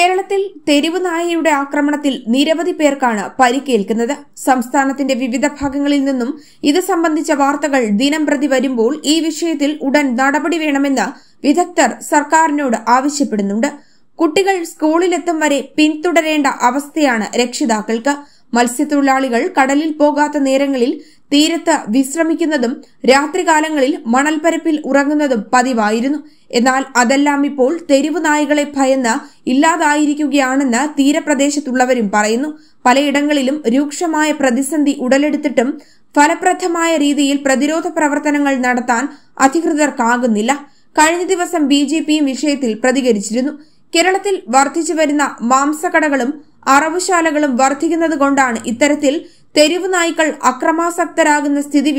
കേരളത്തിൽ തെരുവ് നായയുടെ ആക്രമണത്തിൽ നിരവധി പേർക്കാണ് പരിക്കേൽക്കുന്നത് സംസ്ഥാനത്തിന്റെ വിവിധ ഭാഗങ്ങളിൽ നിന്നും ഇത് സംബന്ധിച്ച വാർത്തകൾ ദിനം പ്രതി വരുമ്പോൾ ഈ വിഷയത്തിൽ ഉടൻ നടപടി വേണമെന്ന് വിദഗ്ധർ സർക്കാരിനോട് ആവശ്യപ്പെടുന്നുണ്ട് കുട്ടികൾ സ്കൂളിലെത്തും വരെ പിന്തുടരേണ്ട അവസ്ഥയാണ് രക്ഷിതാക്കൾക്ക് മത്സ്യത്തൊഴിലാളികൾ കടലിൽ പോകാത്ത നേരങ്ങളിൽ തീരത്ത് വിശ്രമിക്കുന്നതും രാത്രികാലങ്ങളിൽ മണൽപ്പരപ്പിൽ ഉറങ്ങുന്നതും പതിവായിരുന്നു എന്നാൽ അതെല്ലാം ഇപ്പോൾ തെരുവ് നായകളെ ഭയന്ന് ഇല്ലാതായിരിക്കുകയാണെന്ന് തീരപ്രദേശത്തുള്ളവരും പറയുന്നു പലയിടങ്ങളിലും രൂക്ഷമായ പ്രതിസന്ധി ഉടലെടുത്തിട്ടും ഫലപ്രദമായ രീതിയിൽ പ്രതിരോധ പ്രവർത്തനങ്ങൾ നടത്താൻ അധികൃതർക്കാകുന്നില്ല കഴിഞ്ഞ ദിവസം ബി ജെ പിയും വിഷയത്തിൽ പ്രതികരിച്ചിരുന്നു കേരളത്തിൽ വർദ്ധിച്ചു വരുന്ന മാംസക്കടകളും അറവുശാലകളും വർദ്ധിക്കുന്നതുകൊണ്ടാണ് ഇത്തരത്തിൽ തെരുവ് നായ്ക്കൾ അക്രമാസക്തരാകുന്ന സ്ഥിതി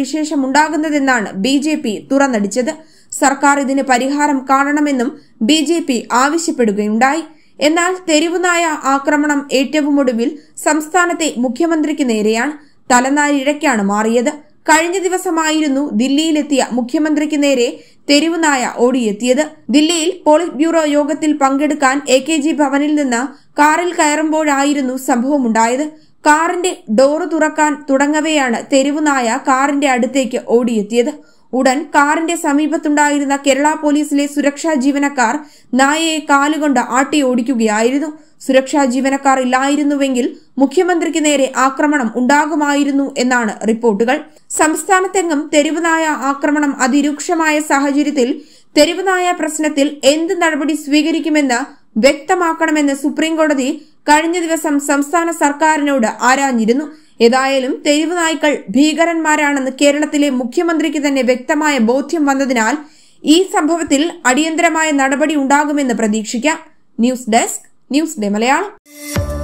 ഉണ്ടാകുന്നതെന്നാണ് ബി ജെ പി തുറന്നടിച്ചത് സർക്കാർ ഇതിന് പരിഹാരം കാണണമെന്നും ബി ജെ പി ആവശ്യപ്പെടുകയുണ്ടായി എന്നാൽ തെരുവുനായ ആക്രമണം ഏറ്റവും ഒടുവിൽ സംസ്ഥാനത്തെ മുഖ്യമന്ത്രിക്ക് നേരെയാണ് തലനാരിഴയ്ക്കാണ് മാറിയത് കഴിഞ്ഞ ദിവസമായിരുന്നു ദില്ലിയിലെത്തിയ മുഖ്യമന്ത്രിക്ക് നേരെ തെരുവുനായ ഓടിയെത്തിയത് ദില്ലിയിൽ പോളിറ്റ് ബ്യൂറോ യോഗത്തിൽ പങ്കെടുക്കാൻ എ കെ ജി ഭവനിൽ നിന്ന് കാറിൽ കയറുമ്പോഴായിരുന്നു സംഭവമുണ്ടായത് കാറിന്റെ ഡോറ് തുറക്കാൻ തുടങ്ങവെയാണ് തെരുവുനായ കാറിന്റെ അടുത്തേക്ക് ഓടിയെത്തിയത് ഉടൻ കാറിന്റെ സമീപത്തുണ്ടായിരുന്ന കേരള പോലീസിലെ സുരക്ഷാ ജീവനക്കാർ നായയെ കാലുകൊണ്ട് ആട്ടി ഓടിക്കുകയായിരുന്നു സുരക്ഷാ ജീവനക്കാർ ഇല്ലായിരുന്നുവെങ്കിൽ മുഖ്യമന്ത്രിക്ക് നേരെ ആക്രമണം ഉണ്ടാകുമായിരുന്നു എന്നാണ് റിപ്പോർട്ടുകൾ സംസ്ഥാനത്തെങ്ങും തെരുവുനായ ആക്രമണം അതിരൂക്ഷമായ സാഹചര്യത്തിൽ തെരുവുനായ പ്രശ്നത്തിൽ എന്ത് നടപടി സ്വീകരിക്കുമെന്ന് വ്യക്തമാക്കണമെന്ന് സുപ്രീംകോടതി കഴിഞ്ഞ ദിവസം സംസ്ഥാന സർക്കാരിനോട് ആരാഞ്ഞിരുന്നു ഏതായാലും തെരുവ് നായ്ക്കൾ ഭീകരന്മാരാണെന്ന് കേരളത്തിലെ മുഖ്യമന്ത്രിക്ക് തന്നെ വ്യക്തമായ ബോധ്യം വന്നതിനാൽ ഈ സംഭവത്തിൽ അടിയന്തരമായ നടപടി ഉണ്ടാകുമെന്ന് പ്രതീക്ഷിക്കാം news desk news day Malayalam